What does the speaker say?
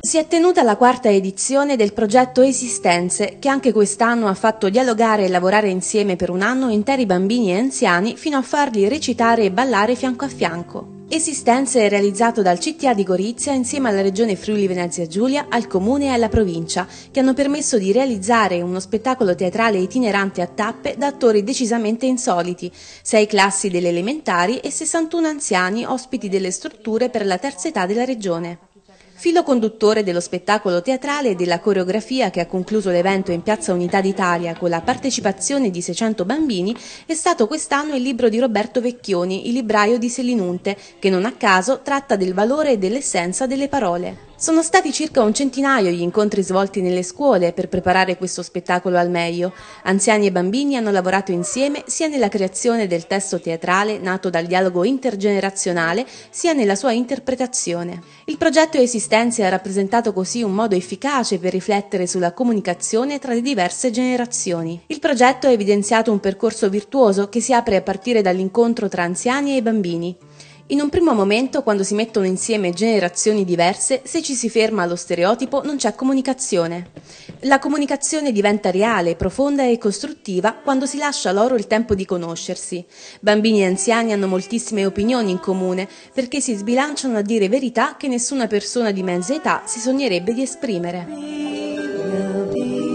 Si è tenuta la quarta edizione del progetto Esistenze, che anche quest'anno ha fatto dialogare e lavorare insieme per un anno interi bambini e anziani fino a farli recitare e ballare fianco a fianco. Esistenze è realizzato dal CTA di Gorizia insieme alla Regione Friuli Venezia Giulia, al Comune e alla Provincia, che hanno permesso di realizzare uno spettacolo teatrale itinerante a tappe da attori decisamente insoliti, sei classi delle elementari e 61 anziani ospiti delle strutture per la terza età della Regione. Filo conduttore dello spettacolo teatrale e della coreografia che ha concluso l'evento in Piazza Unità d'Italia con la partecipazione di 600 bambini è stato quest'anno il libro di Roberto Vecchioni, il libraio di Selinunte, che non a caso tratta del valore e dell'essenza delle parole. Sono stati circa un centinaio gli incontri svolti nelle scuole per preparare questo spettacolo al meglio. Anziani e bambini hanno lavorato insieme sia nella creazione del testo teatrale nato dal dialogo intergenerazionale, sia nella sua interpretazione. Il progetto Esistenze ha rappresentato così un modo efficace per riflettere sulla comunicazione tra le diverse generazioni. Il progetto ha evidenziato un percorso virtuoso che si apre a partire dall'incontro tra anziani e bambini. In un primo momento, quando si mettono insieme generazioni diverse, se ci si ferma allo stereotipo non c'è comunicazione. La comunicazione diventa reale, profonda e costruttiva quando si lascia loro il tempo di conoscersi. Bambini e anziani hanno moltissime opinioni in comune perché si sbilanciano a dire verità che nessuna persona di mezza età si sognerebbe di esprimere.